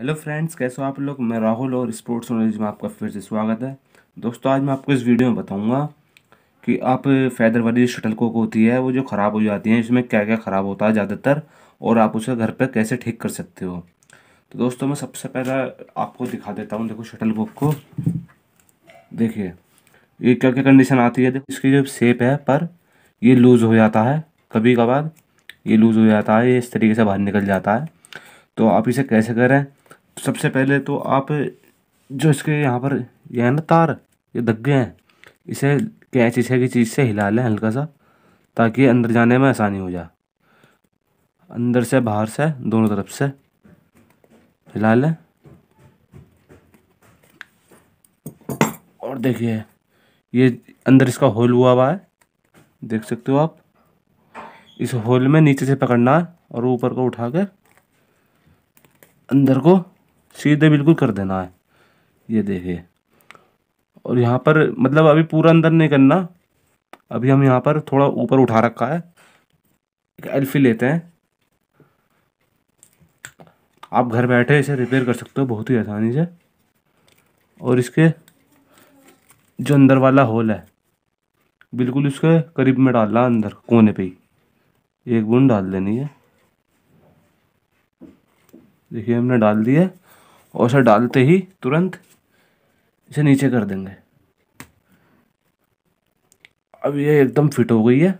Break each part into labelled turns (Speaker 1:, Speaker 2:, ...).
Speaker 1: hello friends कैसे हो आप लोग मैं राहुल और स्पोर्ट्स नॉलेज में आपका फिर से स्वागत है दोस्तों आज मैं आपको इस वीडियो में बताऊंगा कि आप फैदर वाली जो शटल कोक होती है वो जो ख़राब हो जाती है इसमें क्या क्या ख़राब होता है ज़्यादातर और आप उसे घर पर कैसे ठीक कर सकते हो तो दोस्तों मैं सबसे पहला आपको दिखा देता हूँ देखो शटल कोक को देखिए ये क्या क्या कंडीशन आती है देखो इसकी जो सेप है पर ये लूज़ हो जाता है कभी कभार ये लूज़ हो जाता है ये इस तरीके से बाहर निकल जाता है तो आप इसे कैसे करें सबसे पहले तो आप जो इसके यहाँ पर यह है ना तार ये धग्गे हैं इसे कैच इसे की चीज़ से हिला लें हल्का सा ताकि अंदर जाने में आसानी हो जाए अंदर से बाहर से दोनों तरफ से हिला लें और देखिए ये अंदर इसका होल हुआ हुआ है देख सकते हो आप इस होल में नीचे से पकड़ना और ऊपर को उठाकर अंदर को सीधे बिल्कुल कर देना है ये देखिए और यहाँ पर मतलब अभी पूरा अंदर नहीं करना अभी हम यहाँ पर थोड़ा ऊपर उठा रखा है एक एल्फी लेते हैं आप घर बैठे इसे रिपेयर कर सकते हो बहुत ही आसानी से और इसके जो अंदर वाला होल है बिल्कुल इसके करीब में डालना अंदर कोने पे ही एक बूंद डाल देनी है देखिए हमने डाल दिया और सर डालते ही तुरंत इसे नीचे कर देंगे अब ये एकदम फिट हो गई है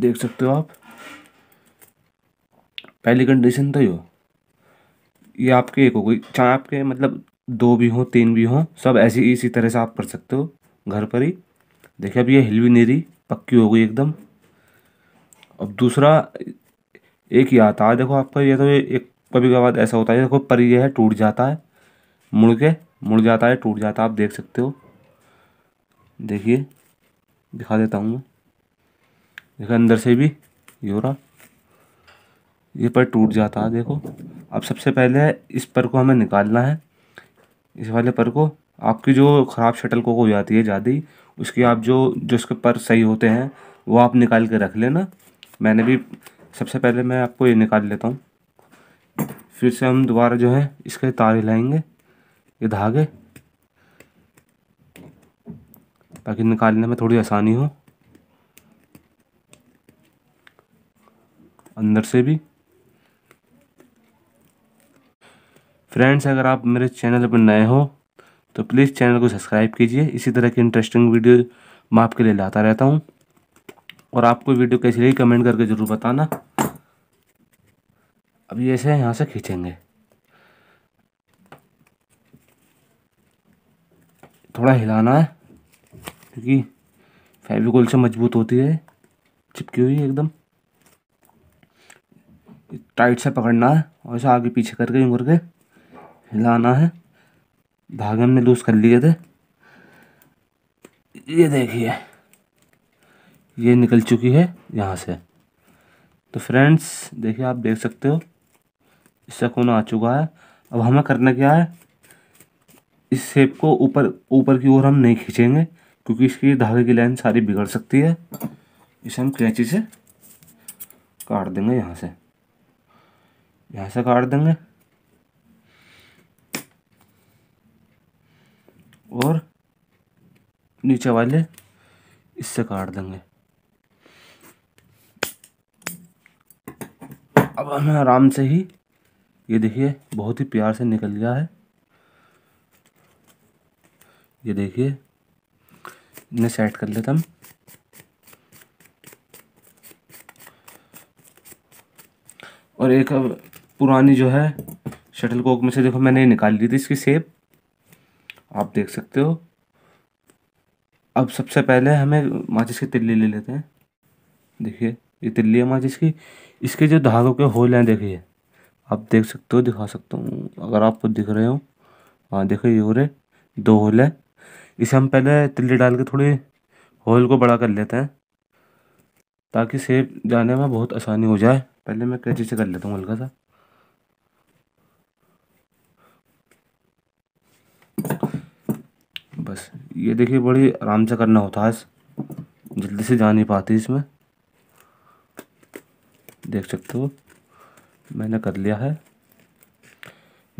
Speaker 1: देख सकते हो आप पहली कंडीशन तो यो ये आपकी एक हो गई चाहे आपके मतलब दो भी हों तीन भी हों सब ऐसी इसी तरह से आप कर सकते हो घर पर ही देखिए अब ये हिल भी नहीं रही पक्की हो गई एकदम अब दूसरा एक ही आता है देखो आपका ये तो एक कभी कभार ऐसा होता है देखो पर यह है टूट जाता है मुड़ के मुड़ जाता है टूट जाता है आप देख सकते हो देखिए दिखा देता हूँ मैं देखो अंदर से भी ये हो रहा ये पर टूट जाता है देखो अब सबसे पहले इस पर को हमें निकालना है इस वाले पर को आपकी जो ख़राब शटल को हो जाती है ज़्यादा उसके आप जो जो उसके पर सही होते हैं वो आप निकाल के रख लेना मैंने भी सबसे पहले मैं आपको ये निकाल लेता हूँ फिर से हम दोबारा जो है इसके तार हिलाएंगे ये धागे ताकि निकालने में थोड़ी आसानी हो अंदर से भी फ्रेंड्स अगर आप मेरे चैनल पर नए हो तो प्लीज़ चैनल को सब्सक्राइब कीजिए इसी तरह की इंटरेस्टिंग वीडियो मैं आपके लिए लाता रहता हूँ और आपको वीडियो कैसी लगी कमेंट करके ज़रूर बताना अब ये ऐसे यहाँ से खींचेंगे थोड़ा हिलाना है क्योंकि फेविकोल से मजबूत होती है चिपकी हुई एकदम टाइट से पकड़ना है और इसे आगे पीछे करके यूँ करके हिलाना है धागे हमने लूज़ कर लिए थे ये देखिए ये निकल चुकी है यहाँ से तो फ्रेंड्स देखिए आप देख सकते हो इसका कोना आ चुका है अब हमें करना क्या है इस शेप को ऊपर ऊपर की ओर हम नहीं खींचेंगे क्योंकि इसकी धागे की लाइन सारी बिगड़ सकती है इसे हम कैंची से काट देंगे यहाँ से यहाँ से काट देंगे और नीचे वाले इससे काट देंगे अब हमें आराम से ही ये देखिए बहुत ही प्यार से निकल गया है ये देखिए इन्हें सेट कर लेते हम और एक अब पुरानी जो है शटल कोक में से देखो मैंने निकाल ली थी इसकी सेप आप देख सकते हो अब सबसे पहले हमें माचिस की तिल्ली ले लेते हैं देखिए ये तिल्ली माच इसकी इसके जो धागों के होल हैं देखिए आप देख सकते हो दिखा सकता हूँ अगर आपको दिख रहे हो हाँ देखो ये हो रहे दो होल है इसे हम पहले तिल्ली डाल के थोड़े होल को बड़ा कर लेते हैं ताकि सेब जाने में बहुत आसानी हो जाए पहले मैं कैची से कर लेता हूँ हल्का सा बस ये देखिए बड़ी आराम से करना होता है जल्दी से जा नहीं पाती इसमें देख सकते हो मैंने कर लिया है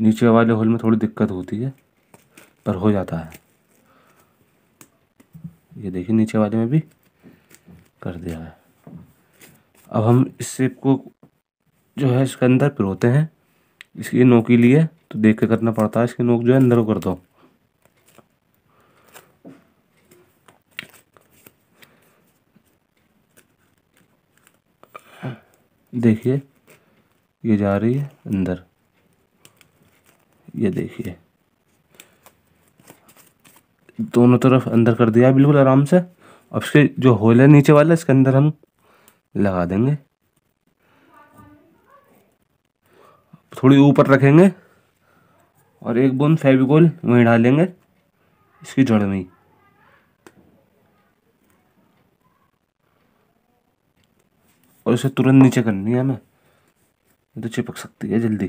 Speaker 1: नीचे वाले होल में थोड़ी दिक्कत होती है पर हो जाता है ये देखिए नीचे वाले में भी कर दिया है अब हम इस सेप को जो है इसके अंदर पिरोते हैं इसकी नोक लिए तो देख के करना पड़ता है इसकी नोक जो है अंदर को कर दो देखिए ये जा रही है अंदर ये देखिए दोनों तरफ अंदर कर दिया बिल्कुल आराम से अब इसके जो होल है नीचे वाला इसके अंदर हम लगा देंगे थोड़ी ऊपर रखेंगे और एक बूंद फेविकोल वहीं डालेंगे इसकी जड़ में ही और इसे तुरंत नीचे करनी है हमें तो चिपक सकती है जल्दी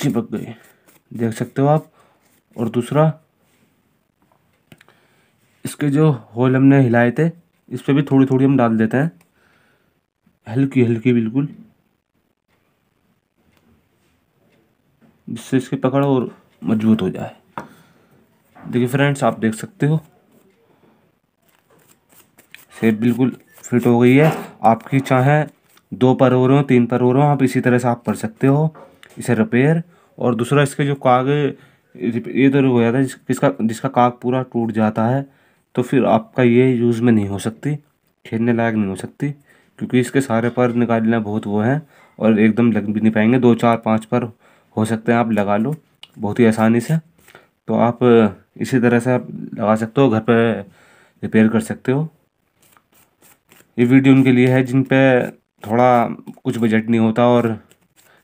Speaker 1: चिपक गई देख सकते हो आप और दूसरा इसके जो होल हमने हिलाए थे इस पर भी थोड़ी थोड़ी हम डाल देते हैं हल्की हल्की बिल्कुल जिससे इसकी पकड़ और मजबूत हो जाए देखिए फ्रेंड्स आप देख सकते हो सेब बिल्कुल फिट हो गई है आपकी चाहे दो पर हो रहे हो तीन पर हो रहे हो आप इसी तरह से आप कर सकते हो इसे रिपेयर और दूसरा इसके जो काग ये तो हो जाता है जिसका जिसका काग पूरा टूट जाता है तो फिर आपका ये यूज़ में नहीं हो सकती खेलने लायक नहीं हो सकती क्योंकि इसके सारे पर निकालना बहुत वो है और एकदम लग भी नहीं पाएंगे दो चार पाँच पर हो सकते हैं आप लगा लो बहुत ही आसानी से तो आप इसी तरह से आप लगा सकते हो घर पर रिपेयर कर सकते हो ये वीडियो उनके लिए है जिन पे थोड़ा कुछ बजट नहीं होता और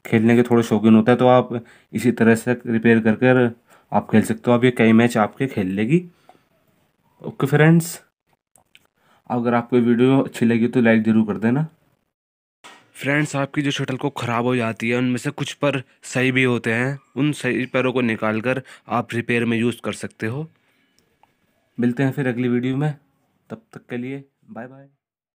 Speaker 1: खेलने के थोड़े शौकीन होता है तो आप इसी तरह से रिपेयर कर कर आप खेल सकते हो आप ये कई मैच आपके खेल लेगी ओके फ्रेंड्स अगर आपको वीडियो अच्छी लगी तो लाइक ज़रूर कर देना फ्रेंड्स आपकी जो शटल को ख़राब हो जाती है उनमें से कुछ पर सही भी होते हैं उन सही पैरों को निकाल कर आप रिपेयर में यूज़ कर सकते हो मिलते हैं फिर अगली वीडियो में तब तक के लिए बाय बाय